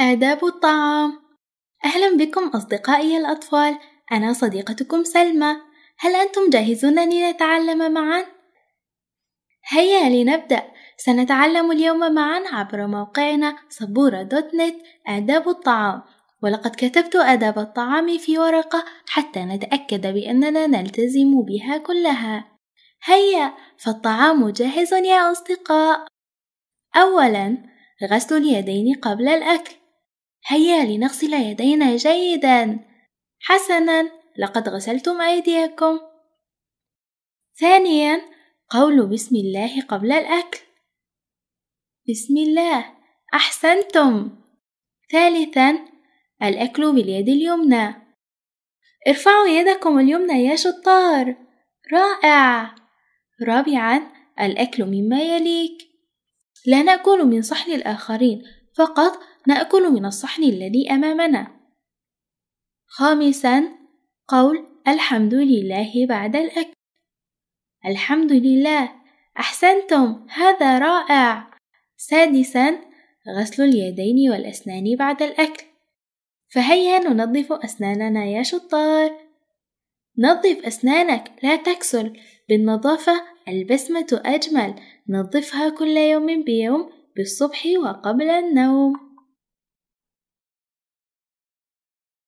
آداب الطعام أهلا بكم أصدقائي الأطفال أنا صديقتكم سلمى هل أنتم جاهزون لنتعلم معا؟ هيا لنبدأ سنتعلم اليوم معا عبر موقعنا صبورة دوت نت آداب الطعام ولقد كتبت آداب الطعام في ورقة حتى نتأكد بأننا نلتزم بها كلها هيا فالطعام جاهز يا أصدقاء أولا غسل اليدين قبل الأكل هيا لنغسل يدينا جيدا حسنا لقد غسلتم أيديكم ثانيا قول بسم الله قبل الأكل بسم الله أحسنتم ثالثا الأكل باليد اليمنى ارفعوا يدكم اليمنى يا شطار رائع رابعا الأكل مما يليك لا نأكل من صحن الآخرين فقط نأكل من الصحن الذي أمامنا. خامسًا قول الحمد لله بعد الأكل. الحمد لله، أحسنتم، هذا رائع. سادسًا غسل اليدين والأسنان بعد الأكل. فهيا ننظف أسناننا يا شطار. نظف أسنانك لا تكسل بالنظافة البسمة أجمل نظفها كل يوم بيوم بالصبح وقبل النوم